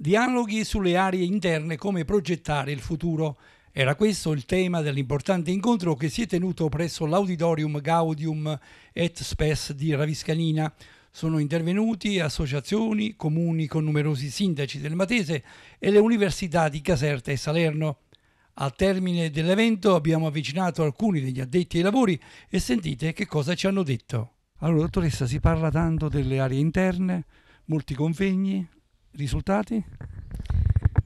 Dialoghi sulle aree interne, come progettare il futuro. Era questo il tema dell'importante incontro che si è tenuto presso l'Auditorium Gaudium et Spes di Raviscanina. Sono intervenuti associazioni, comuni con numerosi sindaci del Matese e le università di Caserta e Salerno. Al termine dell'evento abbiamo avvicinato alcuni degli addetti ai lavori e sentite che cosa ci hanno detto. Allora, dottoressa, si parla tanto delle aree interne, molti convegni, Risultati?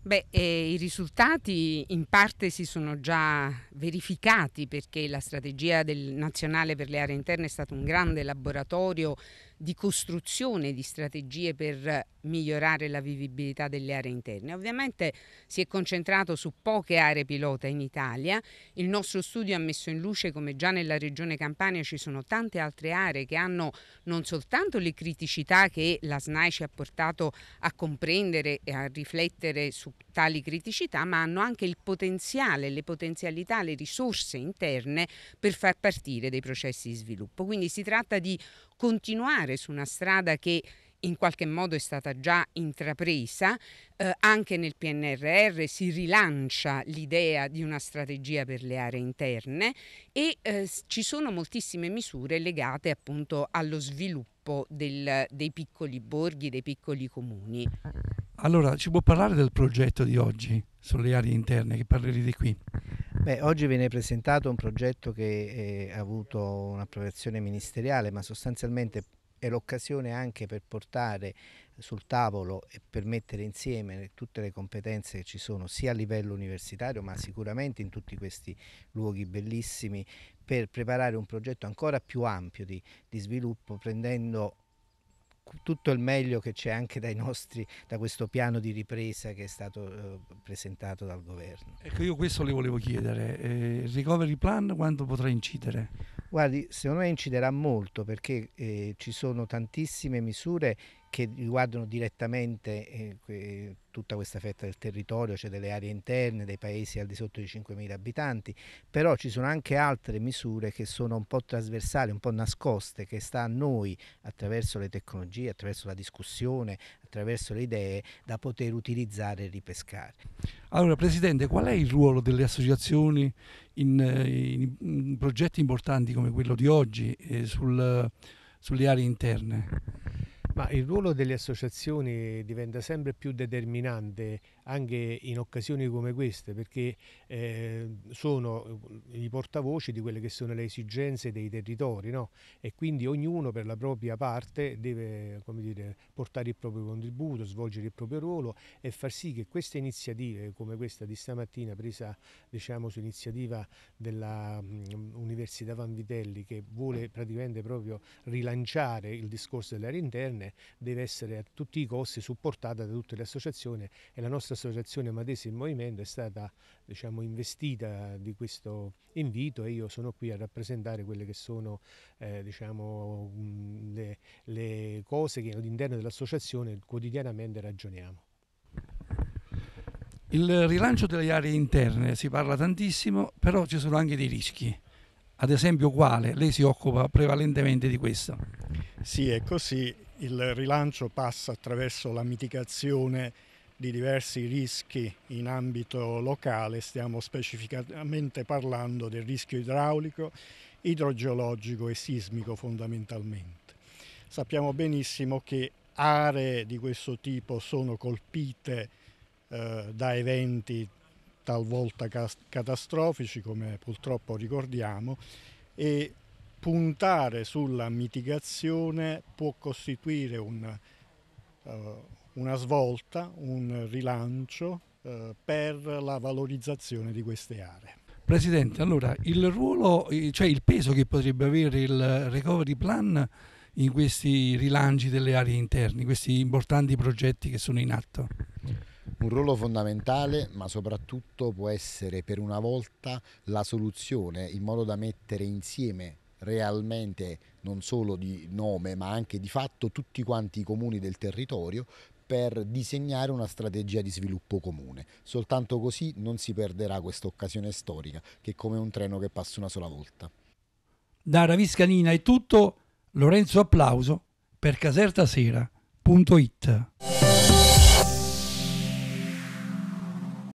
Beh, eh, i risultati in parte si sono già verificati perché la strategia del nazionale per le aree interne è stato un grande laboratorio di costruzione di strategie per migliorare la vivibilità delle aree interne. Ovviamente si è concentrato su poche aree pilota in Italia, il nostro studio ha messo in luce come già nella regione Campania ci sono tante altre aree che hanno non soltanto le criticità che la SNAI ci ha portato a comprendere e a riflettere su tali criticità, ma hanno anche il potenziale, le potenzialità, le risorse interne per far partire dei processi di sviluppo. Quindi si tratta di continuare su una strada che in qualche modo è stata già intrapresa, eh, anche nel PNRR si rilancia l'idea di una strategia per le aree interne e eh, ci sono moltissime misure legate appunto allo sviluppo del, dei piccoli borghi, dei piccoli comuni. Allora, ci può parlare del progetto di oggi sulle aree interne che parlerete di qui? Beh, oggi viene presentato un progetto che eh, ha avuto un'approvazione ministeriale, ma sostanzialmente è l'occasione anche per portare sul tavolo e per mettere insieme tutte le competenze che ci sono sia a livello universitario ma sicuramente in tutti questi luoghi bellissimi per preparare un progetto ancora più ampio di, di sviluppo prendendo tutto il meglio che c'è anche dai nostri, da questo piano di ripresa che è stato eh, presentato dal governo. Ecco, io questo le volevo chiedere, eh, il recovery plan quanto potrà incidere? Guardi, secondo me inciderà molto perché eh, ci sono tantissime misure che riguardano direttamente eh, tutta questa fetta del territorio, cioè delle aree interne, dei paesi al di sotto di 5.000 abitanti, però ci sono anche altre misure che sono un po' trasversali, un po' nascoste, che sta a noi, attraverso le tecnologie, attraverso la discussione, attraverso le idee, da poter utilizzare e ripescare. Allora, Presidente, qual è il ruolo delle associazioni in, in, in progetti importanti come quello di oggi eh, sul, sulle aree interne? Ma il ruolo delle associazioni diventa sempre più determinante anche in occasioni come queste perché eh, sono eh, i portavoci di quelle che sono le esigenze dei territori no? e quindi ognuno per la propria parte deve dire, portare il proprio contributo, svolgere il proprio ruolo e far sì che queste iniziative come questa di stamattina presa diciamo, su iniziativa dell'Università mm, Vanvitelli che vuole praticamente proprio rilanciare il discorso delle aree interne deve essere a tutti i costi supportata da tutte le associazioni e la nostra associazione Madesi in Movimento è stata diciamo, investita di questo invito e io sono qui a rappresentare quelle che sono eh, diciamo, mm, le, le cose che all'interno dell'associazione quotidianamente ragioniamo. Il rilancio delle aree interne si parla tantissimo, però ci sono anche dei rischi. Ad esempio quale? Lei si occupa prevalentemente di questo. Sì, è così il rilancio passa attraverso la mitigazione di diversi rischi in ambito locale, stiamo specificamente parlando del rischio idraulico, idrogeologico e sismico fondamentalmente. Sappiamo benissimo che aree di questo tipo sono colpite eh, da eventi talvolta catastrofici, come purtroppo ricordiamo, e puntare sulla mitigazione può costituire un, uh, una svolta, un rilancio uh, per la valorizzazione di queste aree. Presidente, allora il ruolo, cioè il peso che potrebbe avere il recovery plan in questi rilanci delle aree interne, questi importanti progetti che sono in atto? Un ruolo fondamentale, ma soprattutto può essere per una volta la soluzione in modo da mettere insieme realmente non solo di nome ma anche di fatto tutti quanti i comuni del territorio per disegnare una strategia di sviluppo comune. Soltanto così non si perderà questa occasione storica che è come un treno che passa una sola volta. Da Raviscanina è tutto, Lorenzo Applauso per casertasera.it.